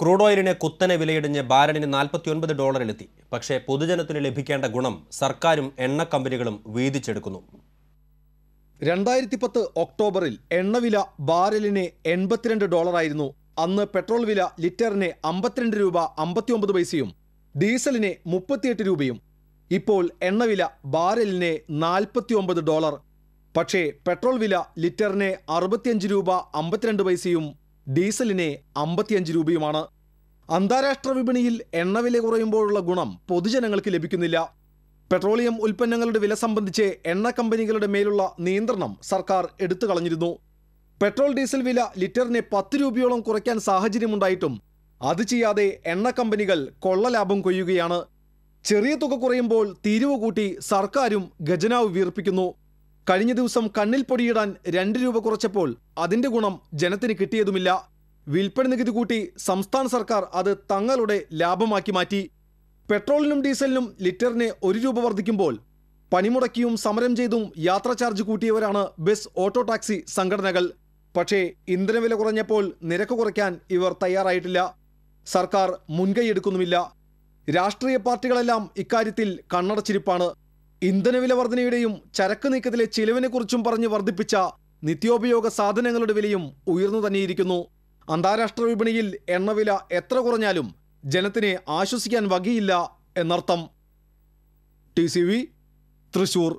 crude ഓയിലിന് കുത്തനെ വിലയിടിഞ്ഞ് ബാരലിന് നാൽപ്പത്തിയൊൻപത് ഡോളറിലെത്തി പക്ഷേ പൊതുജനത്തിന് ലഭിക്കേണ്ട ഗുണം സർക്കാരും എണ്ണ കമ്പനികളും വീതിച്ചെടുക്കുന്നു രണ്ടായിരത്തി പത്ത് ഒക്ടോബറിൽ എണ്ണവില ബാരലിന് എൺപത്തിരണ്ട് ഡോളറായിരുന്നു അന്ന് പെട്രോൾ വില ലിറ്ററിന് അമ്പത്തിരണ്ട് രൂപ അമ്പത്തിയൊമ്പത് പൈസയും ഡീസലിന് മുപ്പത്തിയെട്ട് രൂപയും ഇപ്പോൾ എണ്ണവില ബാരലിന് നാൽപ്പത്തിയൊമ്പത് ഡോളർ പക്ഷേ പെട്രോൾ വില ലിറ്ററിന് അറുപത്തിയഞ്ച് രൂപ അമ്പത്തിരണ്ട് പൈസയും ഡീസലിനെ അമ്പത്തിയഞ്ച് രൂപയുമാണ് അന്താരാഷ്ട്ര വിപണിയിൽ എണ്ണവില കുറയുമ്പോഴുള്ള ഗുണം പൊതുജനങ്ങൾക്ക് ലഭിക്കുന്നില്ല പെട്രോളിയം ഉൽപ്പന്നങ്ങളുടെ വില സംബന്ധിച്ച് എണ്ണ കമ്പനികളുടെ മേലുള്ള നിയന്ത്രണം സർക്കാർ എടുത്തു കളഞ്ഞിരുന്നു പെട്രോൾ ഡീസൽ വില ലിറ്ററിനെ പത്ത് രൂപയോളം കുറയ്ക്കാൻ സാഹചര്യമുണ്ടായിട്ടും അത് ചെയ്യാതെ എണ്ണ കമ്പനികൾ കൊള്ള ലാഭം കൊയ്യുകയാണ് ചെറിയ തുക കുറയുമ്പോൾ തീരുവ കൂട്ടി സർക്കാരും ഖജനാവ് വീർപ്പിക്കുന്നു കഴിഞ്ഞ ദിവസം കണ്ണിൽ പൊടിയിടാൻ രണ്ട് രൂപ കുറച്ചപ്പോൾ അതിന്റെ ഗുണം ജനത്തിന് കിട്ടിയതുമില്ല വിൽപ്പന നികുതി കൂട്ടി സംസ്ഥാന സർക്കാർ അത് തങ്ങളുടെ ലാഭമാക്കി മാറ്റി പെട്രോളിനും ഡീസലിനും ലിറ്ററിന് ഒരു രൂപ വർദ്ധിക്കുമ്പോൾ പണിമുടക്കിയും സമരം ചെയ്തും യാത്രാ ചാർജ് കൂട്ടിയവരാണ് ബസ് ഓട്ടോ ടാക്സി സംഘടനകൾ പക്ഷേ ഇന്ധനവില കുറഞ്ഞപ്പോൾ നിരക്ക് കുറയ്ക്കാൻ ഇവർ തയ്യാറായിട്ടില്ല സർക്കാർ മുൻകൈയെടുക്കുന്നുമില്ല രാഷ്ട്രീയ പാർട്ടികളെല്ലാം ഇക്കാര്യത്തിൽ കണ്ണടച്ചിരിപ്പാണ് ഇന്ധനവില വർധനയുടെയും ചരക്ക് നീക്കത്തിലെ ചിലവിനെക്കുറിച്ചും പറഞ്ഞ് വർദ്ധിപ്പിച്ച നിത്യോപയോഗ സാധനങ്ങളുടെ വിലയും ഉയർന്നു തന്നെയിരിക്കുന്നു അന്താരാഷ്ട്ര വിപണിയിൽ എണ്ണവില എത്ര കുറഞ്ഞാലും ജനത്തിനെ ആശ്വസിക്കാൻ വകയില്ല എന്നർത്ഥം ടി സി വി തൃശൂർ